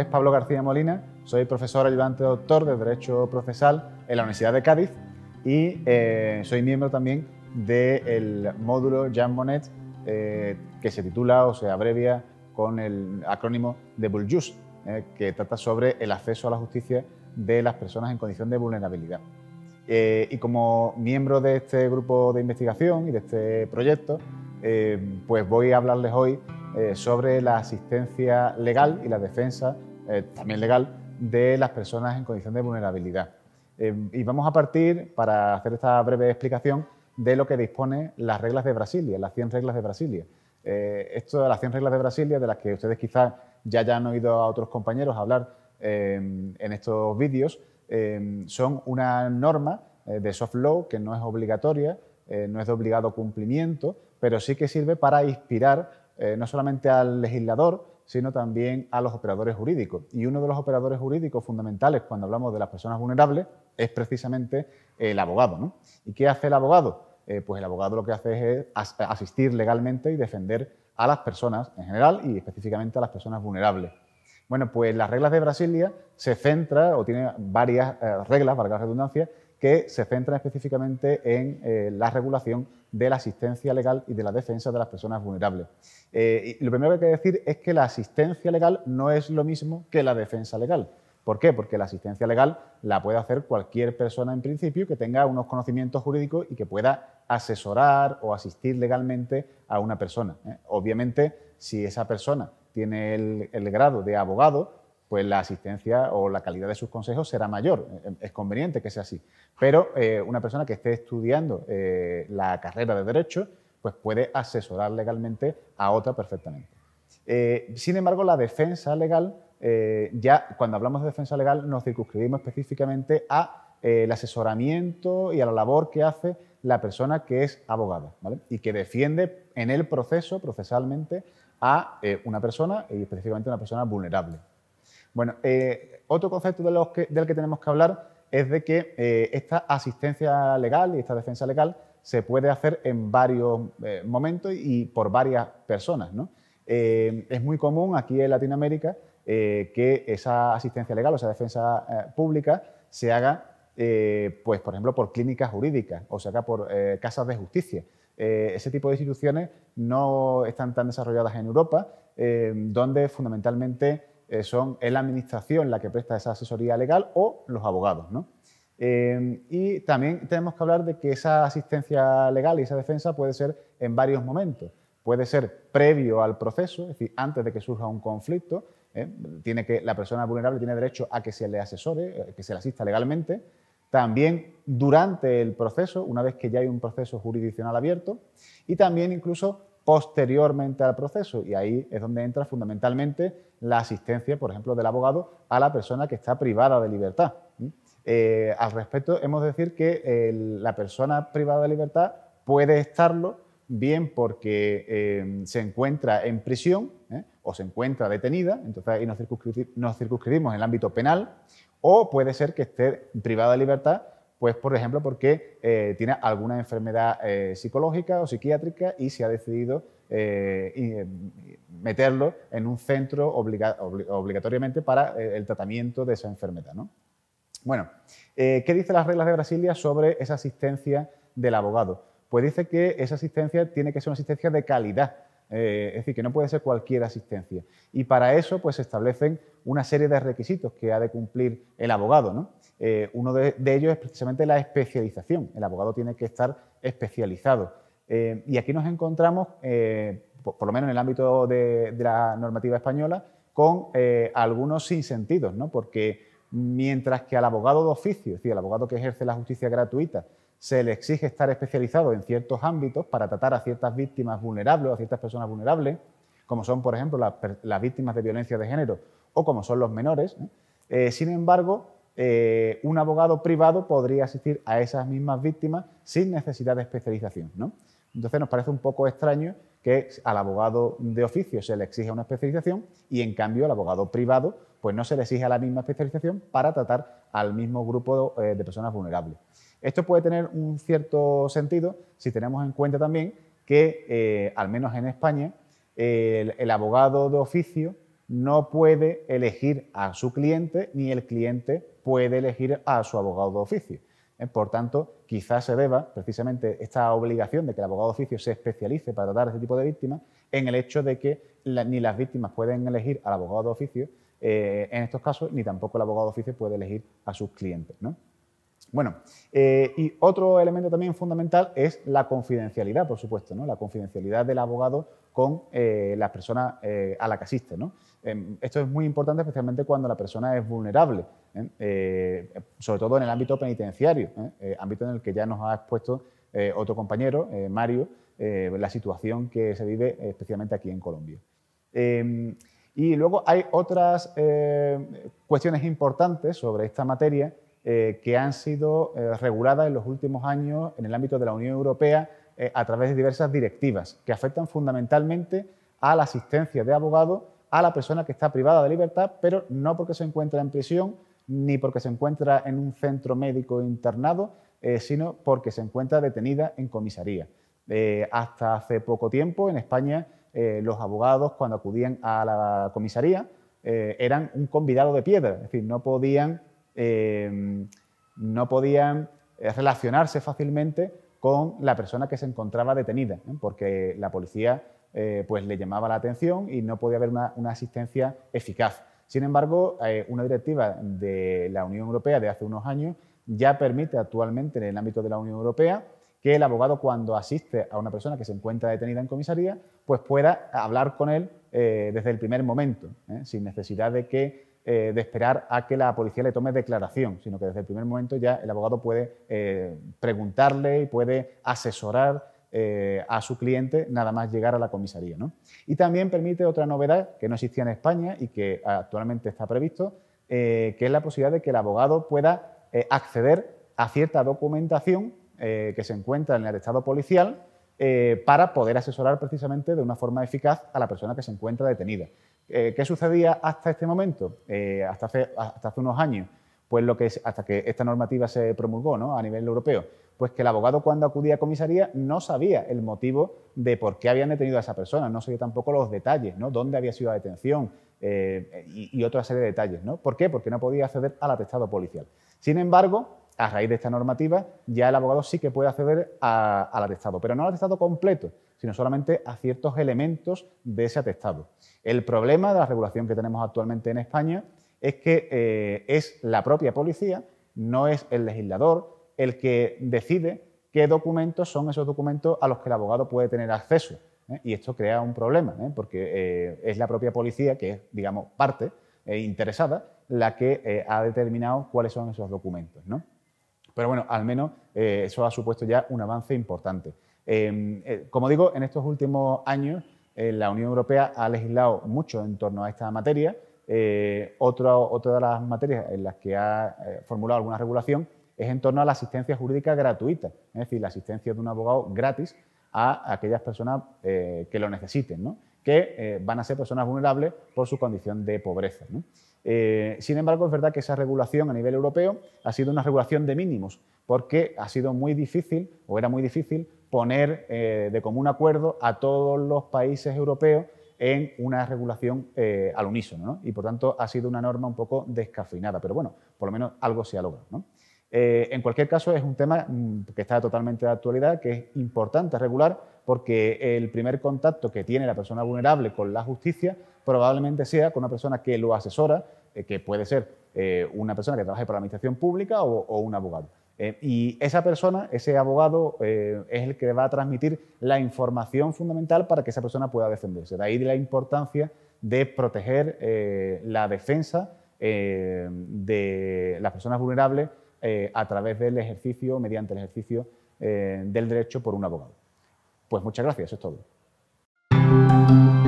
es Pablo García Molina, soy profesor ayudante doctor de Derecho Procesal en la Universidad de Cádiz y eh, soy miembro también del módulo Jean Monnet eh, que se titula o se abrevia con el acrónimo de Buljus, eh, que trata sobre el acceso a la justicia de las personas en condición de vulnerabilidad. y como miembro de este grupo de investigación y de este proyecto, pues voy a hablarles hoy sobre la asistencia legal y la defensa eh, también legal, de las personas en condición de vulnerabilidad. Eh, y vamos a partir, para hacer esta breve explicación, de lo que dispone las reglas de Brasilia, las 100 reglas de Brasilia. Eh, esto de las 100 reglas de Brasilia, de las que ustedes quizás ya hayan oído a otros compañeros hablar en estos vídeos, son una norma de soft law que no es obligatoria, no es de obligado cumplimiento, pero sí que sirve para inspirar no solamente al legislador, sino también a los operadores jurídicos. Y uno de los operadores jurídicos fundamentales cuando hablamos de las personas vulnerables es precisamente eh, el abogado. ¿Y qué hace el abogado? Eh, pues el abogado lo que hace es eh, asistir legalmente y defender a las personas en general y específicamente a las personas vulnerables. Bueno, pues las reglas de Brasilia se centran, o tiene varias eh, reglas, valga la redundancia, que se centran específicamente en eh, la regulación de la asistencia legal y de la defensa de las personas vulnerables. Eh, lo primero que hay que decir es que la asistencia legal no es lo mismo que la defensa legal. ¿Por qué? Porque la asistencia legal la puede hacer cualquier persona en principio que tenga unos conocimientos jurídicos y que pueda asesorar o asistir legalmente a una persona. Obviamente, si esa persona tiene el, grado de abogado, pues la asistencia o la calidad de sus consejos será mayor. Eh, es conveniente que sea así. Pero eh, una persona que esté estudiando eh, la carrera de Derecho, pues puede asesorar legalmente a otra perfectamente. sin embargo, la defensa legal, ya cuando hablamos de defensa legal, nos circunscribimos específicamente a el asesoramiento y a la labor que hace la persona que es abogada y que defiende en el proceso, procesalmente, a eh, una persona y específicamente una persona vulnerable. Bueno, eh, otro concepto del que tenemos que hablar es de que eh, esta asistencia legal y esta defensa legal se puede hacer en varios momentos y por varias personas. es muy común aquí en Latinoamérica que esa asistencia legal o esa defensa pública se haga, pues, por ejemplo, por clínicas jurídicas o se haga por casas de justicia. Eh, ese tipo de instituciones no están tan desarrolladas en Europa, eh, donde fundamentalmente eh, son la administración la que presta esa asesoría legal o los abogados. y también tenemos que hablar de que esa asistencia legal y esa defensa puede ser en varios momentos. Puede ser previo al proceso, es decir, antes de que surja un conflicto. Tiene que, la persona vulnerable tiene derecho a que se le asesore, que se le asista legalmente. También durante el proceso, una vez que ya hay un proceso jurisdiccional abierto, y también incluso posteriormente al proceso. Y ahí es donde entra fundamentalmente la asistencia, por ejemplo, del abogado a la persona que está privada de libertad. ¿Mm? Eh, al respecto, hemos de decir que la persona privada de libertad puede estarlo bien porque eh, se encuentra en prisión ¿eh? o se encuentra detenida, entonces ahí nos, circunscribimos en el ámbito penal, o puede ser que esté privada de libertad pues por ejemplo porque eh, tiene alguna enfermedad eh, psicológica o psiquiátrica y se ha decidido eh, meterlo en un centro obligatoriamente para el tratamiento de esa enfermedad. Bueno, ¿qué dicen las reglas de Brasilia sobre esa asistencia del abogado? Pues dice que esa asistencia tiene que ser una asistencia de calidad, eh, es decir, que no puede ser cualquier asistencia. Y para eso pues, se establecen una serie de requisitos que ha de cumplir el abogado. Eh, uno de, ellos es precisamente la especialización. El abogado tiene que estar especializado. Eh, y aquí nos encontramos, por, lo menos en el ámbito de, la normativa española, con algunos sinsentidos, ¿no? porque mientras que al abogado de oficio, es decir, al abogado que ejerce la justicia gratuita, se le exige estar especializado en ciertos ámbitos para tratar a ciertas víctimas vulnerables o a ciertas personas vulnerables, como son, por ejemplo, las, víctimas de violencia de género o como son los menores. Eh, sin embargo, eh, un abogado privado podría asistir a esas mismas víctimas sin necesidad de especialización. Entonces nos parece un poco extraño que al abogado de oficio se le exija una especialización y en cambio al abogado privado pues no se le exige la misma especialización para tratar al mismo grupo eh, de personas vulnerables. Esto puede tener un cierto sentido si tenemos en cuenta también que, eh, al menos en España, el, abogado de oficio no puede elegir a su cliente ni el cliente puede elegir a su abogado de oficio. Eh, por tanto, quizás se deba precisamente esta obligación de que el abogado de oficio se especialice para tratar este tipo de víctimas en el hecho de que ni las víctimas pueden elegir al abogado de oficio eh, en estos casos, ni tampoco el abogado de oficio puede elegir a sus clientes. ¿no? Bueno, eh, y otro elemento también fundamental es la confidencialidad, por supuesto, ¿no? la confidencialidad del abogado con eh, la las personas eh, a la que asiste. Em, esto es muy importante especialmente cuando la persona es vulnerable, sobre todo en el ámbito penitenciario, ámbito en el que ya nos ha expuesto otro compañero, Mario, la situación que se vive especialmente aquí en Colombia. Em, y luego hay otras cuestiones importantes sobre esta materia eh, que han sido eh, reguladas en los últimos años en el ámbito de la Unión Europea eh, a través de diversas directivas que afectan fundamentalmente a la asistencia de abogados a la persona que está privada de libertad, pero no porque se encuentra en prisión ni porque se encuentra en un centro médico internado, sino porque se encuentra detenida en comisaría. hasta hace poco tiempo en España los abogados cuando acudían a la comisaría eran un convidado de piedra, es decir, no podían Em, no podían eh, relacionarse fácilmente con la persona que se encontraba detenida, porque la policía eh, pues le llamaba la atención y no podía haber una, asistencia eficaz. Sin embargo, eh, una directiva de la Unión Europea de hace unos años ya permite actualmente en el ámbito de la Unión Europea que el abogado cuando asiste a una persona que se encuentra detenida en comisaría, pues pueda hablar con él desde el primer momento, sin necesidad de que eh, de esperar a que la policía le tome declaración, sino que desde el primer momento ya el abogado puede eh, preguntarle y puede asesorar eh, a su cliente nada más llegar a la comisaría. Y también permite otra novedad que no existía en España y que actualmente está previsto, que es la posibilidad de que el abogado pueda acceder a cierta documentación que se encuentra en el estado policial eh, para poder asesorar precisamente de una forma eficaz a la persona que se encuentra detenida. Eh, ¿Qué sucedía hasta este momento? Eh, hasta, hace, unos años, pues lo que hasta que esta normativa se promulgó ¿no? a nivel europeo, pues que el abogado cuando acudía a comisaría no sabía el motivo de por qué habían detenido a esa persona, no sabía tampoco los detalles, ¿no? dónde había sido la detención y, otra serie de detalles. ¿Por qué? Porque no podía acceder al atestado policial. Sin embargo, a raíz de esta normativa, ya el abogado sí que puede acceder al atestado, pero no al atestado completo, sino solamente a ciertos elementos de ese atestado. El problema de la regulación que tenemos actualmente en España es que eh, es la propia policía, no es el legislador, el que decide qué documentos son esos documentos a los que el abogado puede tener acceso. ¿eh? Y esto crea un problema, ¿eh? porque es la propia policía, que es, digamos, parte interesada, la que ha determinado cuáles son esos documentos. ¿no? Pero bueno, al menos eh, eso ha supuesto ya un avance importante. Em, eh, como digo, en estos últimos años eh, la Unión Europea ha legislado mucho en torno a esta materia. otra, de las materias en las que ha formulado alguna regulación es en torno a la asistencia jurídica gratuita, es decir, la asistencia de un abogado gratis a aquellas personas que lo necesiten, que van a ser personas vulnerables por su condición de pobreza. Eh, sin embargo, es verdad que esa regulación a nivel europeo ha sido una regulación de mínimos, porque ha sido muy difícil, o era muy difícil, poner eh, de común acuerdo a todos los países europeos en una regulación eh, al unísono, ¿no? y por tanto ha sido una norma un poco descafeinada, pero bueno, por lo menos algo se ha logrado. en cualquier caso, es un tema mm, que está totalmente de actualidad, que es importante regular porque el primer contacto que tiene la persona vulnerable con la justicia probablemente sea con una persona que lo asesora, eh, que puede ser eh, una persona que trabaje para la administración pública o, un abogado. Eh, y esa persona, ese abogado, es el que va a transmitir la información fundamental para que esa persona pueda defenderse. De ahí la importancia de proteger la defensa de las personas vulnerables a través del ejercicio, mediante el ejercicio del derecho por un abogado. Pues muchas gracias, eso es todo.